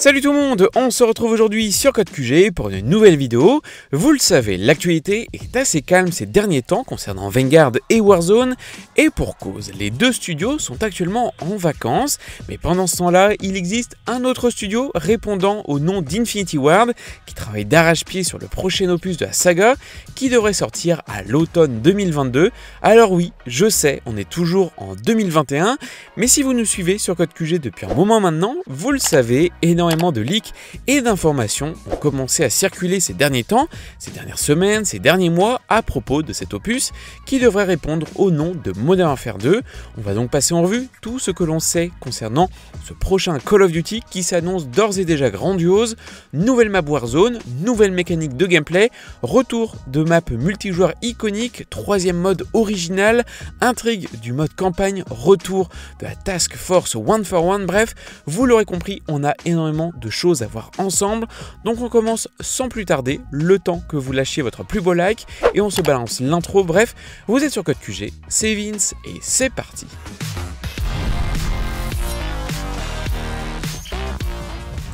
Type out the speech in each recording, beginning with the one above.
Salut tout le monde, on se retrouve aujourd'hui sur Code QG pour une nouvelle vidéo. Vous le savez, l'actualité est assez calme ces derniers temps concernant Vanguard et Warzone, et pour cause, les deux studios sont actuellement en vacances, mais pendant ce temps-là, il existe un autre studio répondant au nom d'Infinity Ward, qui travaille d'arrache-pied sur le prochain opus de la saga, qui devrait sortir à l'automne 2022. Alors oui, je sais, on est toujours en 2021, mais si vous nous suivez sur Code QG depuis un moment maintenant, vous le savez, énormément de leaks et d'informations ont commencé à circuler ces derniers temps, ces dernières semaines, ces derniers mois à propos de cet opus qui devrait répondre au nom de Modern Warfare 2. On va donc passer en revue tout ce que l'on sait concernant ce prochain Call of Duty qui s'annonce d'ores et déjà grandiose, nouvelle map Warzone, nouvelle mécanique de gameplay, retour de map multijoueur iconique, troisième mode original, intrigue du mode campagne, retour de la Task Force One for One, bref, vous l'aurez compris, on a énormément de choses à voir ensemble. Donc on commence sans plus tarder, le temps que vous lâchiez votre plus beau like et on se balance l'intro. Bref, vous êtes sur Code QG, c'est Vince et c'est parti.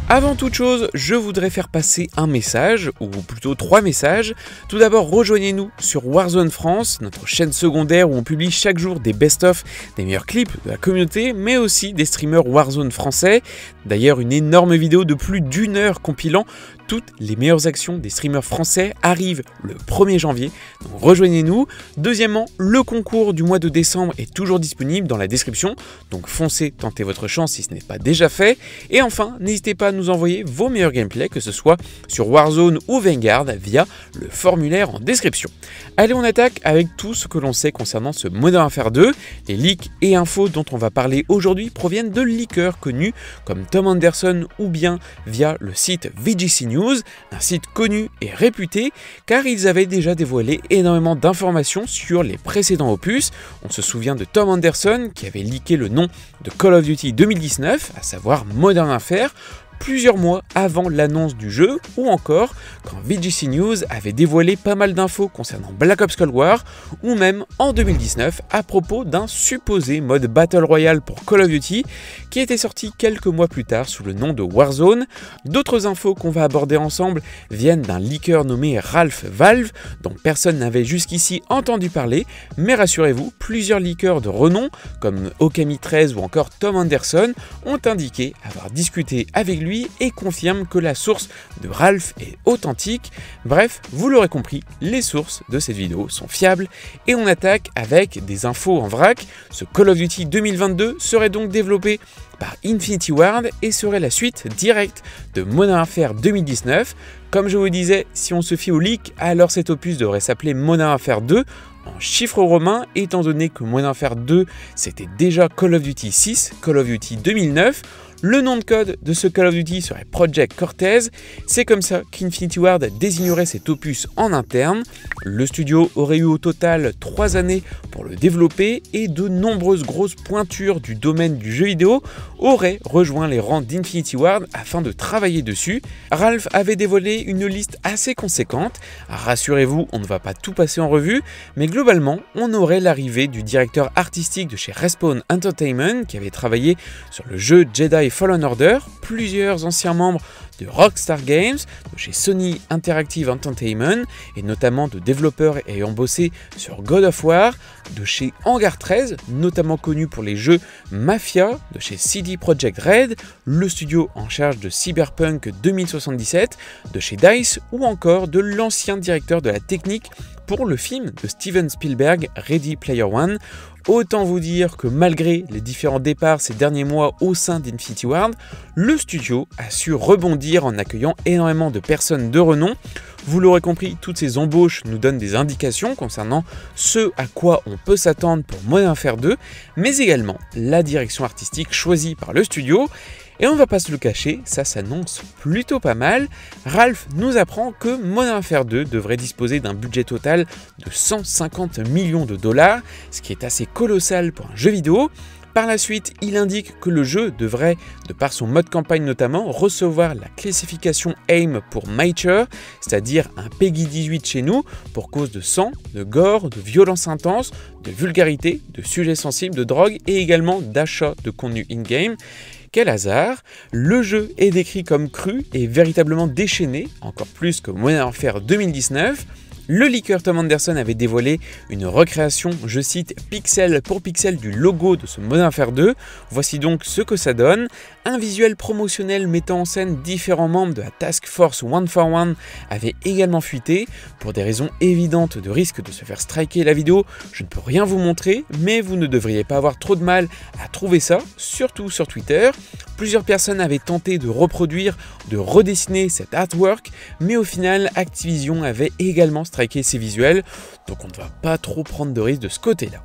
Avant toute chose, je voudrais faire passer un message, ou plutôt trois messages. Tout d'abord, rejoignez-nous sur Warzone France, notre chaîne secondaire où on publie chaque jour des best-of, des meilleurs clips de la communauté, mais aussi des streamers Warzone français. D'ailleurs, une énorme vidéo de plus d'une heure compilant toutes les meilleures actions des streamers français arrivent le 1er janvier, donc rejoignez-nous. Deuxièmement, le concours du mois de décembre est toujours disponible dans la description, donc foncez, tentez votre chance si ce n'est pas déjà fait. Et enfin, n'hésitez pas à nous envoyer vos meilleurs gameplays, que ce soit sur Warzone ou Vanguard via le formulaire en description. Allez, on attaque avec tout ce que l'on sait concernant ce Modern Warfare 2. Les leaks et infos dont on va parler aujourd'hui proviennent de leakers connus comme Tom Anderson ou bien via le site VGC News un site connu et réputé car ils avaient déjà dévoilé énormément d'informations sur les précédents opus. On se souvient de Tom Anderson qui avait leaké le nom de Call of Duty 2019, à savoir Modern Affair, plusieurs mois avant l'annonce du jeu, ou encore quand VGC News avait dévoilé pas mal d'infos concernant Black Ops Cold War, ou même en 2019 à propos d'un supposé mode Battle Royale pour Call of Duty qui était sorti quelques mois plus tard sous le nom de Warzone. D'autres infos qu'on va aborder ensemble viennent d'un leaker nommé Ralph Valve, dont personne n'avait jusqu'ici entendu parler, mais rassurez-vous, plusieurs leakers de renom, comme Okami 13 ou encore Tom Anderson, ont indiqué avoir discuté avec lui et confirme que la source de Ralph est authentique. Bref, vous l'aurez compris, les sources de cette vidéo sont fiables et on attaque avec des infos en vrac. Ce Call of Duty 2022 serait donc développé par Infinity Ward et serait la suite directe de Modern Warfare 2019. Comme je vous disais, si on se fie au leak, alors cet opus devrait s'appeler Modern Warfare 2 en chiffres romains, étant donné que Modern Warfare 2 c'était déjà Call of Duty 6, Call of Duty 2009. Le nom de code de ce Call of Duty serait Project Cortez. C'est comme ça qu'Infinity Ward désignerait cet opus en interne. Le studio aurait eu au total 3 années pour le développer et de nombreuses grosses pointures du domaine du jeu vidéo auraient rejoint les rangs d'Infinity Ward afin de travailler dessus. Ralph avait dévoilé une liste assez conséquente. Rassurez-vous, on ne va pas tout passer en revue, mais globalement, on aurait l'arrivée du directeur artistique de chez Respawn Entertainment qui avait travaillé sur le jeu Jedi Fallen Order, plusieurs anciens membres de Rockstar Games, de chez Sony Interactive Entertainment, et notamment de développeurs ayant bossé sur God of War, de chez Hangar 13, notamment connu pour les jeux Mafia, de chez CD Projekt Red, le studio en charge de Cyberpunk 2077, de chez DICE, ou encore de l'ancien directeur de la technique pour le film de Steven Spielberg, Ready Player One. Autant vous dire que malgré les différents départs ces derniers mois au sein d'Infinity Ward, le studio a su rebondir en accueillant énormément de personnes de renom. Vous l'aurez compris, toutes ces embauches nous donnent des indications concernant ce à quoi on peut s'attendre pour Modern Faire 2, mais également la direction artistique choisie par le studio et on va pas se le cacher, ça s'annonce plutôt pas mal. Ralph nous apprend que Modern Warfare 2 devrait disposer d'un budget total de 150 millions de dollars, ce qui est assez colossal pour un jeu vidéo. Par la suite, il indique que le jeu devrait, de par son mode campagne notamment, recevoir la classification AIM pour Mature, c'est-à-dire un PEGI 18 chez nous, pour cause de sang, de gore, de violence intense, de vulgarité, de sujets sensibles, de drogue et également d'achat de contenu in-game quel hasard, le jeu est décrit comme cru et véritablement déchaîné, encore plus que Moyen-Enfer 2019, le leaker Tom Anderson avait dévoilé une recréation, je cite, pixel pour pixel du logo de ce Modern Warfare 2. Voici donc ce que ça donne. Un visuel promotionnel mettant en scène différents membres de la Task Force One for One avait également fuité. Pour des raisons évidentes de risque de se faire striker la vidéo, je ne peux rien vous montrer, mais vous ne devriez pas avoir trop de mal à trouver ça, surtout sur Twitter. Plusieurs personnes avaient tenté de reproduire, de redessiner cet artwork, mais au final, Activision avait également ses visuels, donc on ne va pas trop prendre de risques de ce côté-là.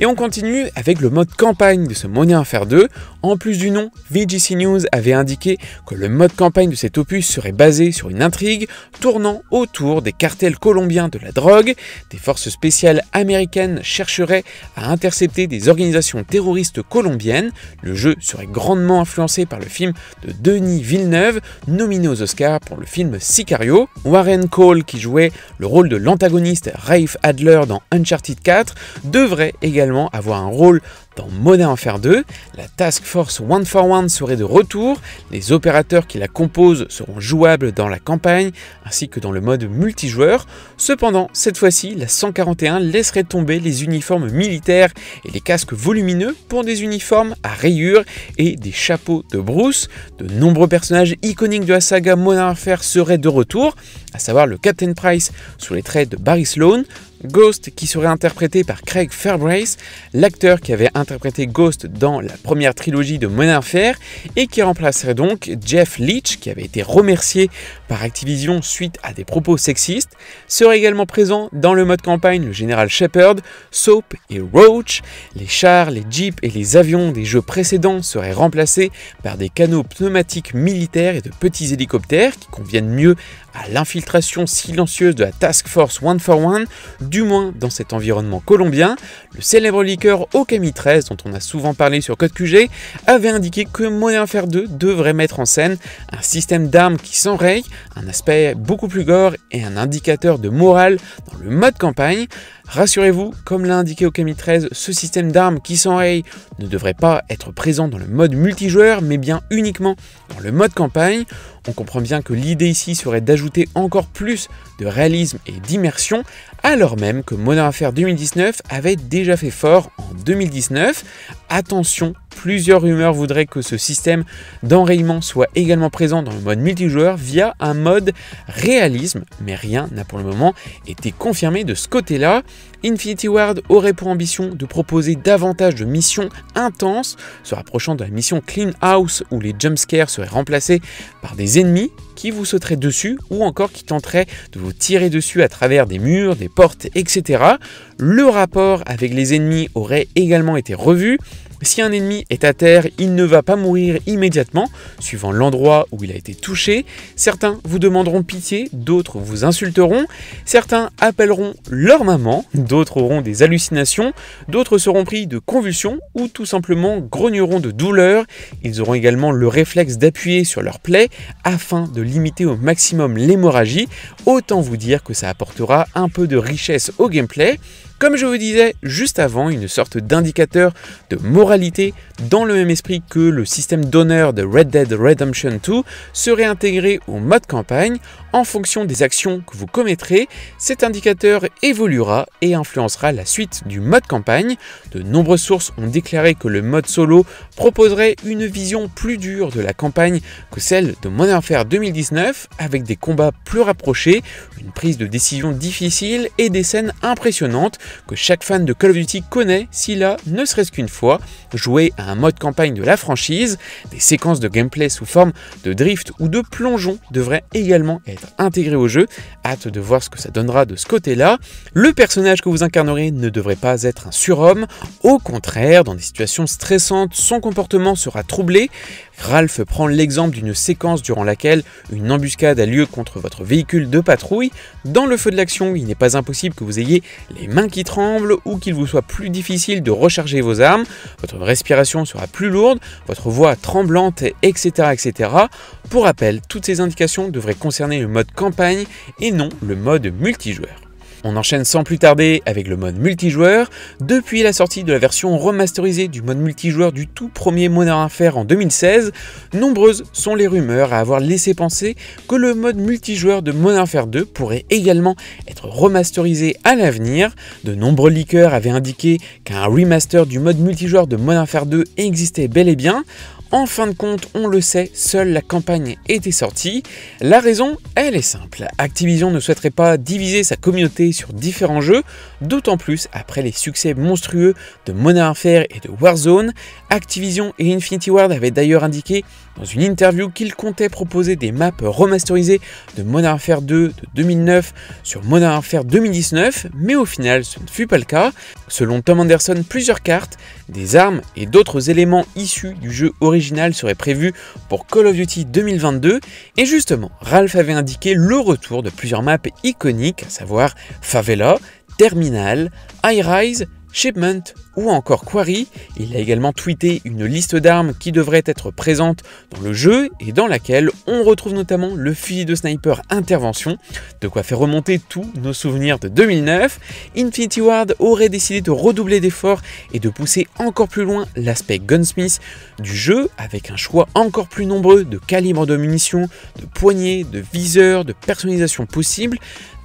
Et on continue avec le mode campagne de ce Monnaie Faire 2. En plus du nom, VGC News avait indiqué que le mode campagne de cet opus serait basé sur une intrigue tournant autour des cartels colombiens de la drogue. Des forces spéciales américaines chercheraient à intercepter des organisations terroristes colombiennes. Le jeu serait grandement influencé par le film de Denis Villeneuve, nominé aux Oscars pour le film Sicario. Warren Cole, qui jouait le rôle de l'antagoniste Rafe Adler dans Uncharted 4, devrait également avoir un rôle dans Monnaie en 2. La Task Force One for One serait de retour. Les opérateurs qui la composent seront jouables dans la campagne ainsi que dans le mode multijoueur. Cependant, cette fois-ci, la 141 laisserait tomber les uniformes militaires et les casques volumineux pour des uniformes à rayures et des chapeaux de brousse. De nombreux personnages iconiques de la saga Modern Warfare seraient de retour, à savoir le Captain Price sous les traits de Barry Sloane, Ghost, qui serait interprété par Craig Fairbrace, l'acteur qui avait interprété Ghost dans la première trilogie de Modern Fer, et qui remplacerait donc Jeff Leach, qui avait été remercié par Activision suite à des propos sexistes, serait également présent dans le mode campagne le général Shepard, Soap et Roach. Les chars, les jeeps et les avions des jeux précédents seraient remplacés par des canaux pneumatiques militaires et de petits hélicoptères qui conviennent mieux à l'infiltration silencieuse de la Task Force One for One, du moins dans cet environnement colombien, le célèbre liqueur Okami 13, dont on a souvent parlé sur Code QG, avait indiqué que Modern Warfare 2 devrait mettre en scène un système d'armes qui s'enraye, un aspect beaucoup plus gore et un indicateur de morale dans le mode campagne. Rassurez-vous, comme l'a indiqué Okami 13, ce système d'armes qui s'enraye ne devrait pas être présent dans le mode multijoueur, mais bien uniquement dans le mode campagne. On comprend bien que l'idée ici serait d'ajouter encore plus de réalisme et d'immersion, alors même que Modern Affair 2019 avait déjà fait fort en 2019. Attention plusieurs rumeurs voudraient que ce système d'enrayement soit également présent dans le mode multijoueur via un mode réalisme, mais rien n'a pour le moment été confirmé de ce côté-là. Infinity Ward aurait pour ambition de proposer davantage de missions intenses, se rapprochant de la mission Clean House où les jumpscares seraient remplacés par des ennemis qui vous sauteraient dessus ou encore qui tenteraient de vous tirer dessus à travers des murs, des portes, etc. Le rapport avec les ennemis aurait également été revu, si un ennemi est à terre, il ne va pas mourir immédiatement, suivant l'endroit où il a été touché. Certains vous demanderont pitié, d'autres vous insulteront, certains appelleront leur maman, d'autres auront des hallucinations, d'autres seront pris de convulsions ou tout simplement grogneront de douleur. Ils auront également le réflexe d'appuyer sur leur plaie afin de limiter au maximum l'hémorragie. Autant vous dire que ça apportera un peu de richesse au gameplay. Comme je vous disais juste avant, une sorte d'indicateur de moralité dans le même esprit que le système d'honneur de Red Dead Redemption 2 serait intégré au mode campagne en fonction des actions que vous commettrez, cet indicateur évoluera et influencera la suite du mode campagne. De nombreuses sources ont déclaré que le mode solo proposerait une vision plus dure de la campagne que celle de Modern Warfare 2019, avec des combats plus rapprochés, une prise de décision difficile et des scènes impressionnantes que chaque fan de Call of Duty connaît s'il a, ne serait-ce qu'une fois, joué à un mode campagne de la franchise. Des séquences de gameplay sous forme de drift ou de plongeon devraient également être intégré au jeu. Hâte de voir ce que ça donnera de ce côté-là. Le personnage que vous incarnerez ne devrait pas être un surhomme. Au contraire, dans des situations stressantes, son comportement sera troublé. Ralph prend l'exemple d'une séquence durant laquelle une embuscade a lieu contre votre véhicule de patrouille. Dans le feu de l'action, il n'est pas impossible que vous ayez les mains qui tremblent ou qu'il vous soit plus difficile de recharger vos armes, votre respiration sera plus lourde, votre voix tremblante, etc. etc. Pour rappel, toutes ces indications devraient concerner le mode campagne et non le mode multijoueur. On enchaîne sans plus tarder avec le mode multijoueur. Depuis la sortie de la version remasterisée du mode multijoueur du tout premier Modern Warfare en 2016, nombreuses sont les rumeurs à avoir laissé penser que le mode multijoueur de Modern Warfare 2 pourrait également être remasterisé à l'avenir. De nombreux leakers avaient indiqué qu'un remaster du mode multijoueur de Modern Warfare 2 existait bel et bien. En fin de compte, on le sait, seule la campagne était sortie. La raison, elle est simple. Activision ne souhaiterait pas diviser sa communauté sur différents jeux d'autant plus après les succès monstrueux de Modern Warfare et de Warzone. Activision et Infinity Ward avaient d'ailleurs indiqué dans une interview qu'ils comptaient proposer des maps remasterisées de Modern Warfare 2 de 2009 sur Modern Warfare 2019, mais au final ce ne fut pas le cas. Selon Tom Anderson, plusieurs cartes, des armes et d'autres éléments issus du jeu original seraient prévus pour Call of Duty 2022, et justement, Ralph avait indiqué le retour de plusieurs maps iconiques, à savoir Favela, Terminal, High Rise, Shipment ou encore Quarry. Il a également tweeté une liste d'armes qui devrait être présente dans le jeu et dans laquelle on retrouve notamment le fusil de sniper Intervention, de quoi faire remonter tous nos souvenirs de 2009. Infinity Ward aurait décidé de redoubler d'efforts et de pousser encore plus loin l'aspect gunsmith du jeu avec un choix encore plus nombreux de calibres de munitions, de poignées, de viseurs, de personnalisation possible,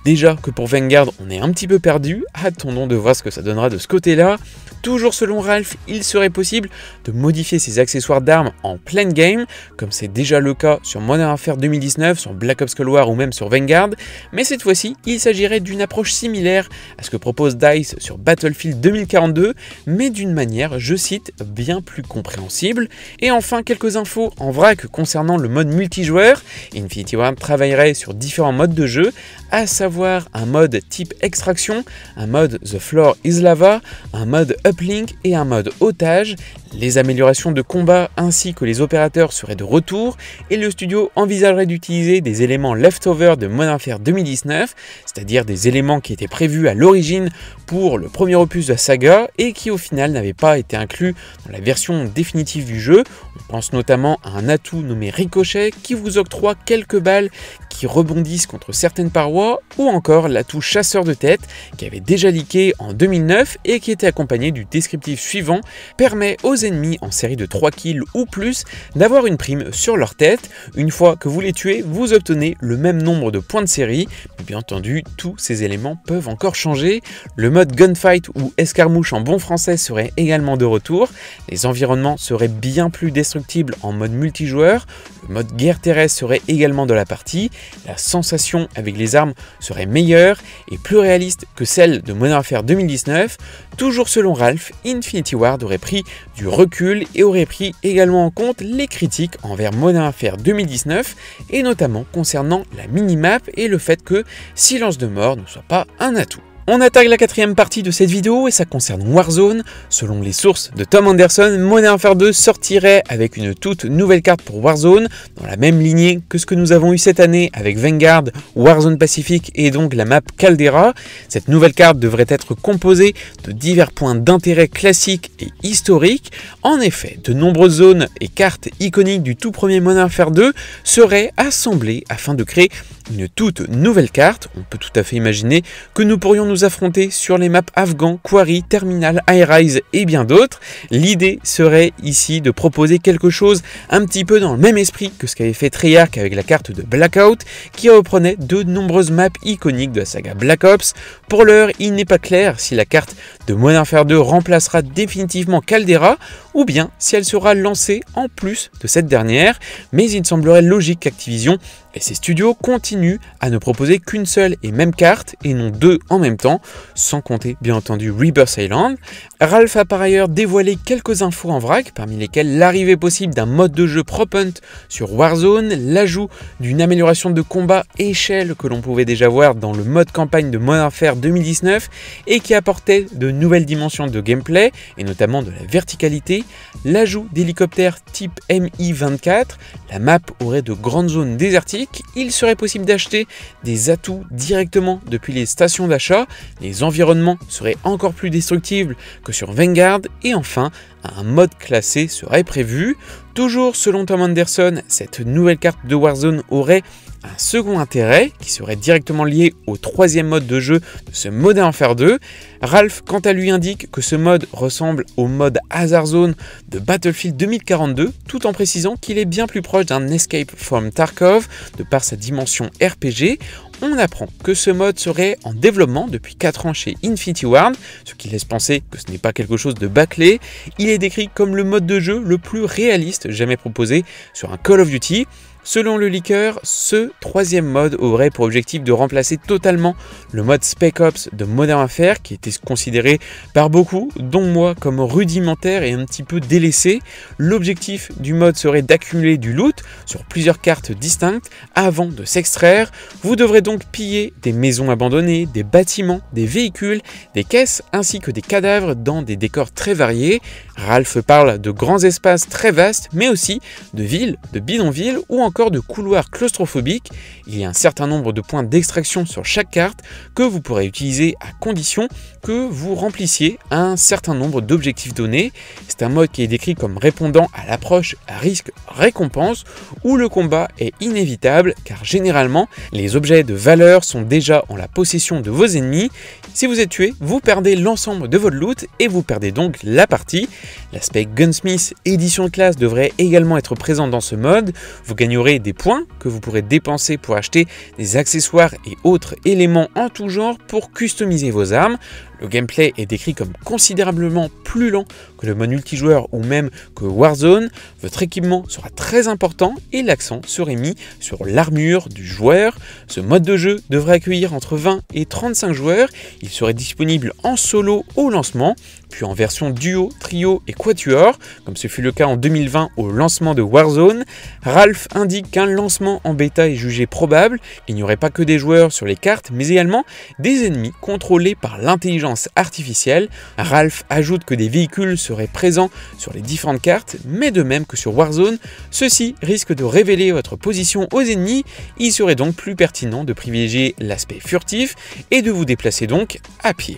Déjà que pour Vanguard, on est un petit peu perdu, attendons de voir ce que ça donnera de ce côté-là. Toujours selon Ralph, il serait possible de modifier ses accessoires d'armes en plein game, comme c'est déjà le cas sur Modern Warfare 2019, sur Black Ops Cold War ou même sur Vanguard, mais cette fois-ci, il s'agirait d'une approche similaire à ce que propose DICE sur Battlefield 2042, mais d'une manière, je cite, bien plus compréhensible. Et enfin, quelques infos en vrac concernant le mode multijoueur. Infinity Ward travaillerait sur différents modes de jeu, à savoir un mode type extraction, un mode The Floor is Lava, un mode uplink et un mode otage les améliorations de combat ainsi que les opérateurs seraient de retour et le studio envisagerait d'utiliser des éléments leftover de Modern Warfare 2019, c'est-à-dire des éléments qui étaient prévus à l'origine pour le premier opus de la saga et qui au final n'avaient pas été inclus dans la version définitive du jeu. On pense notamment à un atout nommé Ricochet qui vous octroie quelques balles qui rebondissent contre certaines parois ou encore l'atout Chasseur de tête qui avait déjà leaké en 2009 et qui était accompagné du descriptif suivant permet aux ennemis en série de 3 kills ou plus d'avoir une prime sur leur tête. Une fois que vous les tuez, vous obtenez le même nombre de points de série. bien entendu, tous ces éléments peuvent encore changer. Le mode gunfight ou escarmouche en bon français serait également de retour. Les environnements seraient bien plus destructibles en mode multijoueur. Le mode guerre terrestre serait également de la partie. La sensation avec les armes serait meilleure et plus réaliste que celle de Modern Warfare 2019. Toujours selon Ralph, Infinity Ward aurait pris du recul et aurait pris également en compte les critiques envers Modern Affair 2019 et notamment concernant la minimap et le fait que Silence de mort ne soit pas un atout. On attaque la quatrième partie de cette vidéo et ça concerne Warzone. Selon les sources de Tom Anderson, Modern Warfare 2 sortirait avec une toute nouvelle carte pour Warzone, dans la même lignée que ce que nous avons eu cette année avec Vanguard, Warzone Pacific et donc la map Caldera. Cette nouvelle carte devrait être composée de divers points d'intérêt classiques et historiques. En effet, de nombreuses zones et cartes iconiques du tout premier Modern Warfare 2 seraient assemblées afin de créer une toute nouvelle carte. On peut tout à fait imaginer que nous pourrions nous affronter sur les maps Afghan, Quarry, Terminal, rise et bien d'autres. L'idée serait ici de proposer quelque chose un petit peu dans le même esprit que ce qu'avait fait Treyarch avec la carte de Blackout, qui reprenait de nombreuses maps iconiques de la saga Black Ops. Pour l'heure, il n'est pas clair si la carte de Warfare 2 remplacera définitivement Caldera, ou bien si elle sera lancée en plus de cette dernière, mais il semblerait logique qu'Activision et ses studios continuent à ne proposer qu'une seule et même carte, et non deux en même temps, sans compter bien entendu Rebirth Island. Ralph a par ailleurs dévoilé quelques infos en vrac, parmi lesquelles l'arrivée possible d'un mode de jeu prop hunt sur Warzone, l'ajout d'une amélioration de combat échelle que l'on pouvait déjà voir dans le mode campagne de Modern Warfare 2019, et qui apportait de nouvelle dimension de gameplay, et notamment de la verticalité, l'ajout d'hélicoptères type MI-24, la map aurait de grandes zones désertiques, il serait possible d'acheter des atouts directement depuis les stations d'achat, les environnements seraient encore plus destructibles que sur Vanguard, et enfin, un mode classé serait prévu. Toujours selon Tom Anderson, cette nouvelle carte de Warzone aurait un second intérêt qui serait directement lié au troisième mode de jeu de ce en Enfer 2. Ralph, quant à lui, indique que ce mode ressemble au mode Hazard Zone de Battlefield 2042, tout en précisant qu'il est bien plus proche d'un Escape from Tarkov de par sa dimension RPG on apprend que ce mode serait en développement depuis 4 ans chez Infinity Ward, ce qui laisse penser que ce n'est pas quelque chose de bâclé. Il est décrit comme le mode de jeu le plus réaliste jamais proposé sur un Call of Duty. Selon le leaker, ce troisième mode aurait pour objectif de remplacer totalement le mode Spec Ops de Modern Warfare, qui était considéré par beaucoup, dont moi, comme rudimentaire et un petit peu délaissé. L'objectif du mode serait d'accumuler du loot sur plusieurs cartes distinctes avant de s'extraire. Vous devrez donc piller des maisons abandonnées, des bâtiments, des véhicules, des caisses ainsi que des cadavres dans des décors très variés. Ralph parle de grands espaces très vastes, mais aussi de villes, de bidonvilles ou encore de couloirs claustrophobiques. Il y a un certain nombre de points d'extraction sur chaque carte que vous pourrez utiliser à condition que vous remplissiez un certain nombre d'objectifs donnés. C'est un mode qui est décrit comme répondant à l'approche risque-récompense où le combat est inévitable car généralement les objets de valeur sont déjà en la possession de vos ennemis. Si vous êtes tué, vous perdez l'ensemble de votre loot et vous perdez donc la partie. L'aspect Gunsmith édition de classe devrait également être présent dans ce mode. Vous gagnerez des points que vous pourrez dépenser pour acheter des accessoires et autres éléments en tout genre pour customiser vos armes. Le gameplay est décrit comme considérablement plus lent que le mode multijoueur ou même que Warzone. Votre équipement sera très important et l'accent serait mis sur l'armure du joueur. Ce mode de jeu devrait accueillir entre 20 et 35 joueurs. Il serait disponible en solo au lancement, puis en version duo, trio et quatuor, comme ce fut le cas en 2020 au lancement de Warzone. Ralph indique qu'un lancement en bêta est jugé probable. Il n'y aurait pas que des joueurs sur les cartes, mais également des ennemis contrôlés par l'intelligence artificielle. Ralph ajoute que des véhicules seraient présents sur les différentes cartes, mais de même que sur Warzone, ceux-ci risquent de révéler votre position aux ennemis. Il serait donc plus pertinent de privilégier l'aspect furtif et de vous déplacer donc à pied.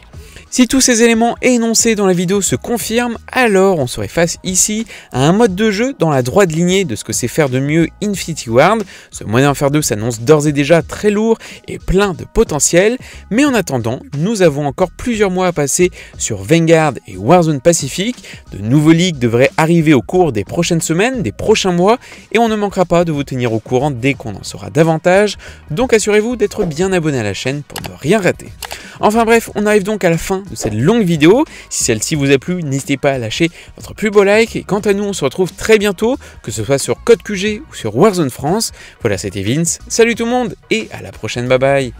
Si tous ces éléments énoncés dans la vidéo se confirment, alors on serait face ici à un mode de jeu dans la droite lignée de ce que c'est faire de mieux Infinity Ward. Ce Modern faire 2 s'annonce d'ores et déjà très lourd et plein de potentiel, mais en attendant, nous avons encore plusieurs mois à passer sur Vanguard et Warzone Pacific. De nouveaux leaks devraient arriver au cours des prochaines semaines, des prochains mois, et on ne manquera pas de vous tenir au courant dès qu'on en saura davantage, donc assurez-vous d'être bien abonné à la chaîne pour ne rien rater. Enfin bref, on arrive donc à la fin de cette longue vidéo. Si celle-ci vous a plu, n'hésitez pas à lâcher votre plus beau like. Et quant à nous, on se retrouve très bientôt, que ce soit sur Code QG ou sur Warzone France. Voilà, c'était Vince. Salut tout le monde et à la prochaine. Bye bye.